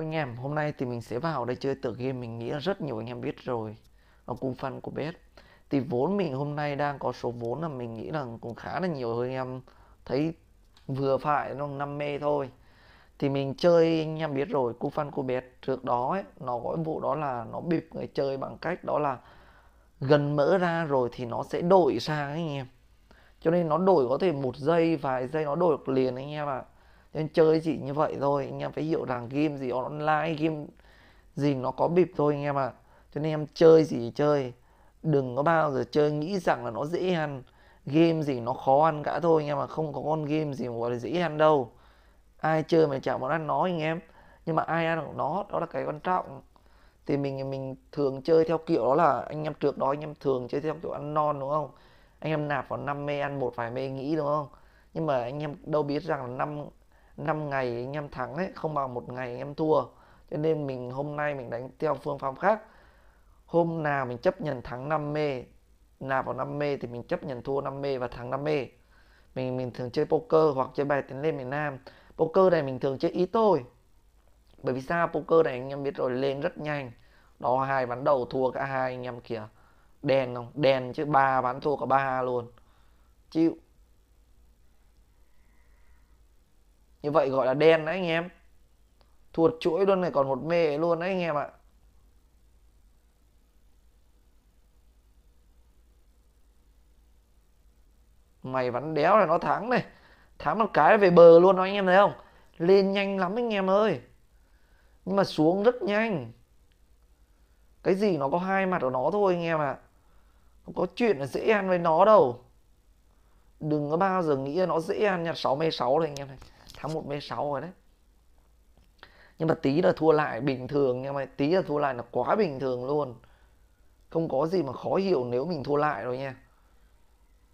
anh em, hôm nay thì mình sẽ vào đây chơi tựa game mình nghĩ là rất nhiều anh em biết rồi Là cung phân của bếp Thì vốn mình hôm nay đang có số vốn là mình nghĩ là cũng khá là nhiều thôi anh em Thấy vừa phải nó năm mê thôi Thì mình chơi anh em biết rồi, cung phân của bếp trước đó ấy, Nó có vụ đó là nó bịp người chơi bằng cách đó là Gần mỡ ra rồi thì nó sẽ đổi sang anh em Cho nên nó đổi có thể một giây, vài giây nó đổi liền anh em ạ à nên chơi chỉ như vậy thôi anh em phải hiểu rằng game gì online game gì nó có bịp thôi anh em ạ à. cho nên em chơi gì chơi đừng có bao giờ chơi nghĩ rằng là nó dễ ăn game gì nó khó ăn cả thôi anh em mà không có con game gì mà gọi là dễ ăn đâu ai chơi mà chả muốn ăn nó anh em nhưng mà ai ăn được nó đó là cái quan trọng thì mình mình thường chơi theo kiểu đó là anh em trước đó anh em thường chơi theo kiểu ăn non đúng không anh em nạp vào năm mê ăn một vài mê nghĩ đúng không nhưng mà anh em đâu biết rằng là năm 5 ngày anh em thắng ấy không bằng một ngày anh em thua cho nên mình hôm nay mình đánh theo phương pháp khác hôm nào mình chấp nhận thắng 5 mê nạp vào 5 mê thì mình chấp nhận thua 5 mê và thắng 5 mê mình mình thường chơi poker hoặc chơi bài tiến lên miền Nam poker này mình thường chơi ít thôi bởi vì sao poker này anh em biết rồi lên rất nhanh đó hai ván đầu thua cả hai anh em kìa đen không đen chứ ba ván thua cả ba luôn chịu như vậy gọi là đen đấy anh em thuộc chuỗi luôn này còn một mê luôn đấy anh em ạ mày bắn đéo là nó thắng này thắng một cái về bờ luôn đó anh em thấy không lên nhanh lắm anh em ơi nhưng mà xuống rất nhanh cái gì nó có hai mặt của nó thôi anh em ạ à. không có chuyện là dễ ăn với nó đâu đừng có bao giờ nghĩ là nó dễ ăn nhặt sáu 66 này anh em này tháng một mấy sáu rồi đấy nhưng mà tí là thua lại bình thường nhưng mà tí là thua lại là quá bình thường luôn không có gì mà khó hiểu nếu mình thua lại rồi nha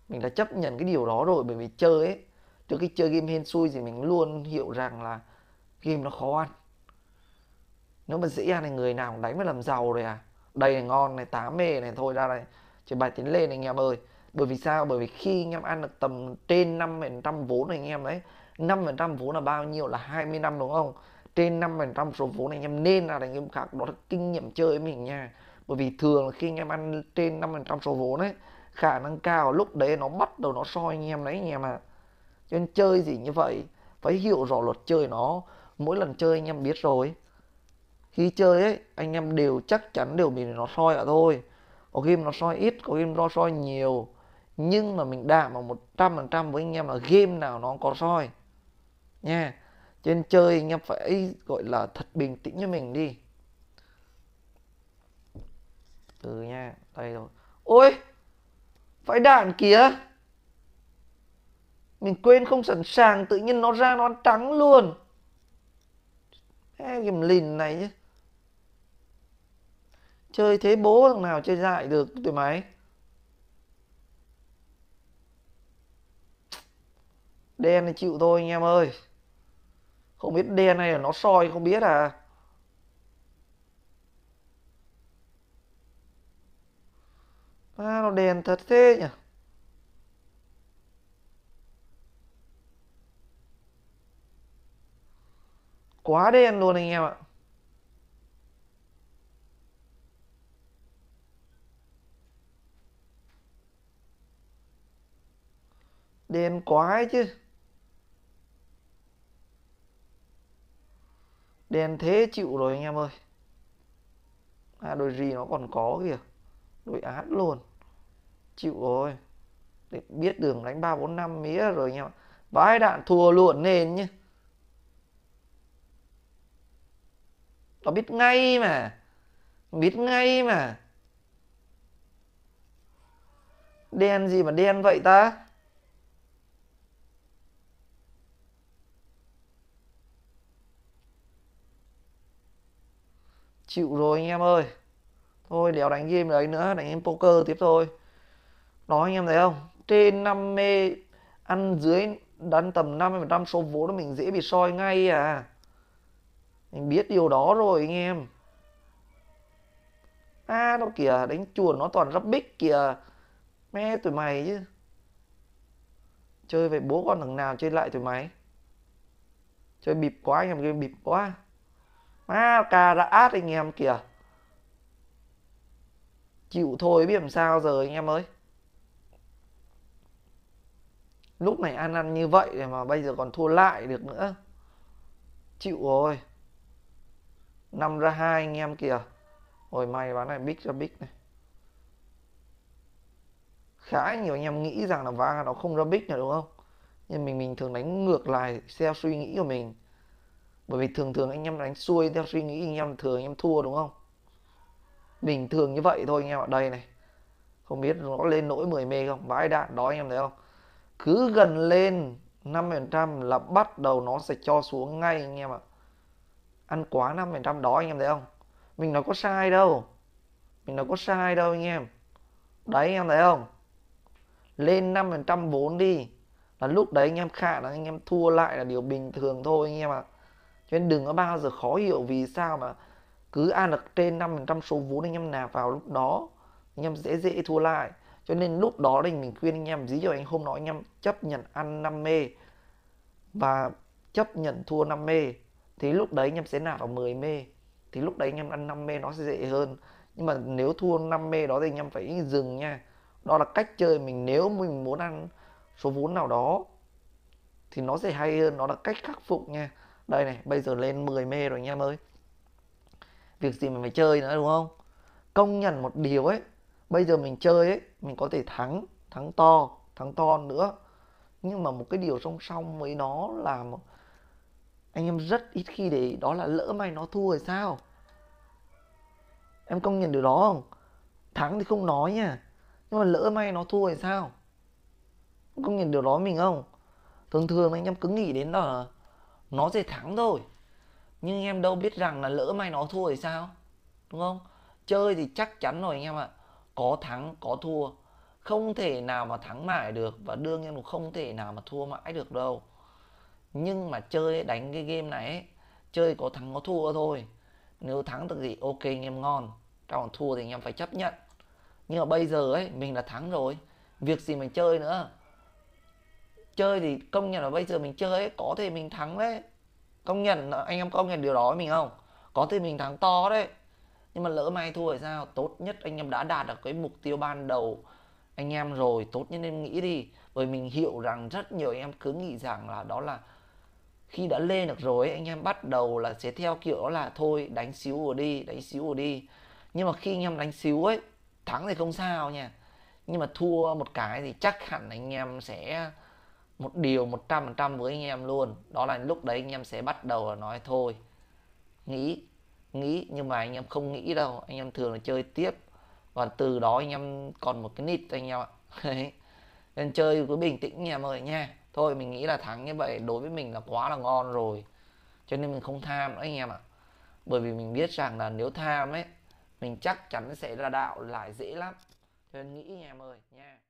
mình đã chấp nhận cái điều đó rồi bởi vì chơi ấy trước khi chơi game hên xui thì mình luôn hiểu rằng là game nó khó ăn nếu mà dễ ăn thì người nào cũng đánh mới làm giàu rồi à đây này ngon này tám mê này thôi ra đây chơi bài tiến lên này anh em ơi bởi vì sao bởi vì khi anh em ăn được tầm trên năm trăm vốn này anh em đấy 5% vốn là bao nhiêu là 20 năm đúng không trên 5% số vốn anh em nên là đánh game khác đó là kinh nghiệm chơi mình nha bởi vì thường là khi anh em ăn trên 5% số vốn ấy khả năng cao lúc đấy nó bắt đầu nó soi anh em đấy anh em ạ à. cho nên chơi gì như vậy phải hiểu rõ luật chơi nó mỗi lần chơi anh em biết rồi khi chơi ấy anh em đều chắc chắn đều bị nó soi ở thôi có game nó soi ít có game nó soi nhiều nhưng mà mình đảm vào một trăm phần trăm với anh em là game nào nó có soi nha cho nên chơi anh em phải gọi là thật bình tĩnh cho mình đi từ nha đây rồi ôi phải đạn kìa mình quên không sẵn sàng tự nhiên nó ra nó trắng luôn cái game lìn này chứ chơi thế bố thằng nào chơi dại được tụi mày đen thì chịu thôi anh em ơi không biết đen hay là nó soi không biết à à nó đèn thật thế nhỉ quá đen luôn anh em ạ đen quá chứ đen thế chịu rồi anh em ơi à, đôi gì nó còn có kìa đôi át luôn chịu rồi để biết đường đánh ba bốn năm mía rồi anh em vãi đạn thua luôn nền nhé nó biết ngay mà biết ngay mà đen gì mà đen vậy ta chịu rồi anh em ơi thôi đéo đánh game đấy nữa đánh game poker tiếp thôi đó anh em thấy không trên 50 ăn dưới đắn tầm 50% số vốn là mình dễ bị soi ngay à mình biết điều đó rồi anh em a à, nó kìa đánh chuồn nó toàn rắp bích kìa mẹ tụi mày chứ chơi về bố con thằng nào chơi lại tụi mày chơi bịp quá anh em game bịp quá má cà đã át anh em kìa chịu thôi biết làm sao giờ anh em ơi lúc này ăn ăn như vậy mà bây giờ còn thua lại được nữa chịu rồi năm ra hai anh em kìa hồi may bán này big ra big này khá nhiều anh em nghĩ rằng là vang nó không ra big nữa đúng không nhưng mình mình thường đánh ngược lại theo suy nghĩ của mình bởi vì thường thường anh em đánh xuôi theo suy nghĩ anh em thường anh em thua đúng không bình thường như vậy thôi anh em ở đây này không biết nó lên nỗi 10 mê không vãi đạn đó anh em thấy không cứ gần lên 5% là bắt đầu nó sẽ cho xuống ngay anh em ạ ăn quá 5% đó anh em thấy không mình nói có sai đâu mình nói có sai đâu anh em đấy anh em thấy không lên 5% vốn đi là lúc đấy anh em khả là anh em thua lại là điều bình thường thôi anh em ạ à cho nên đừng có bao giờ khó hiểu vì sao mà cứ ăn được trên 5% số vốn anh em nạp vào lúc đó anh em dễ dễ thua lại cho nên lúc đó thì mình khuyên anh em dí cho anh hôm đó anh em chấp nhận ăn 5 mê và chấp nhận thua 5 mê thì lúc đấy anh em sẽ nạp vào 10 mê thì lúc đấy anh em ăn 5 mê nó sẽ dễ hơn nhưng mà nếu thua 5 mê đó thì anh em phải dừng nha đó là cách chơi mình nếu mình muốn ăn số vốn nào đó thì nó sẽ hay hơn nó là cách khắc phục nha đây này bây giờ lên 10 mê rồi anh em ơi việc gì mà phải chơi nữa đúng không công nhận một điều ấy bây giờ mình chơi ấy mình có thể thắng thắng to thắng to nữa nhưng mà một cái điều song song với nó là một... anh em rất ít khi để ý, đó là lỡ may nó thua rồi sao em công nhận điều đó không thắng thì không nói nha nhưng mà lỡ may nó thua rồi sao công nhận điều đó mình không thường thường anh em cứ nghĩ đến là nó sẽ thắng rồi nhưng em đâu biết rằng là lỡ may nó thua thì sao đúng không chơi thì chắc chắn rồi anh em ạ có thắng có thua không thể nào mà thắng mãi được và đương nhiên cũng không thể nào mà thua mãi được đâu nhưng mà chơi đánh cái game này ấy, chơi có thắng có thua thôi nếu thắng được thì ok anh em ngon còn thua thì anh em phải chấp nhận nhưng mà bây giờ ấy mình là thắng rồi việc gì mình chơi nữa chơi thì công nhận là bây giờ mình chơi ấy, có thể mình thắng đấy công nhận anh em công nhận điều đó với mình không có thể mình thắng to đấy nhưng mà lỡ may thua thì sao tốt nhất anh em đã đạt được cái mục tiêu ban đầu anh em rồi tốt nhất nên nghĩ đi bởi mình hiểu rằng rất nhiều anh em cứ nghĩ rằng là đó là khi đã lên được rồi anh em bắt đầu là sẽ theo kiểu đó là thôi đánh xíu rồi đi đánh xíu rồi đi nhưng mà khi anh em đánh xíu ấy thắng thì không sao nha nhưng mà thua một cái thì chắc hẳn anh em sẽ một điều 100% với anh em luôn đó là lúc đấy anh em sẽ bắt đầu là nói thôi nghĩ nghĩ nhưng mà anh em không nghĩ đâu anh em thường là chơi tiếp và từ đó anh em còn một cái nít anh em ạ nên chơi cứ bình tĩnh anh em ơi nha thôi mình nghĩ là thắng như vậy đối với mình là quá là ngon rồi cho nên mình không tham nữa anh em ạ bởi vì mình biết rằng là nếu tham ấy mình chắc chắn sẽ là đạo lại dễ lắm cho nên nghĩ anh em ơi nha